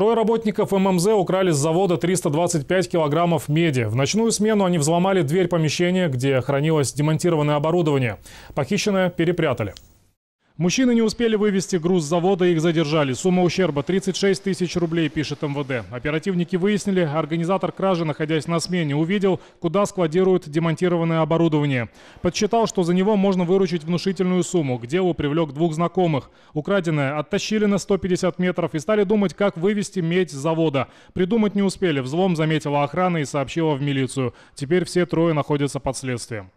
Трое работников ММЗ украли с завода 325 килограммов меди. В ночную смену они взломали дверь помещения, где хранилось демонтированное оборудование. Похищенное перепрятали. Мужчины не успели вывести груз с завода, их задержали. Сумма ущерба 36 тысяч рублей, пишет МВД. Оперативники выяснили, организатор кражи, находясь на смене, увидел, куда складируют демонтированное оборудование. Подсчитал, что за него можно выручить внушительную сумму. К делу привлек двух знакомых. Украденное оттащили на 150 метров и стали думать, как вывести медь с завода. Придумать не успели. Взлом заметила охрана и сообщила в милицию. Теперь все трое находятся под следствием.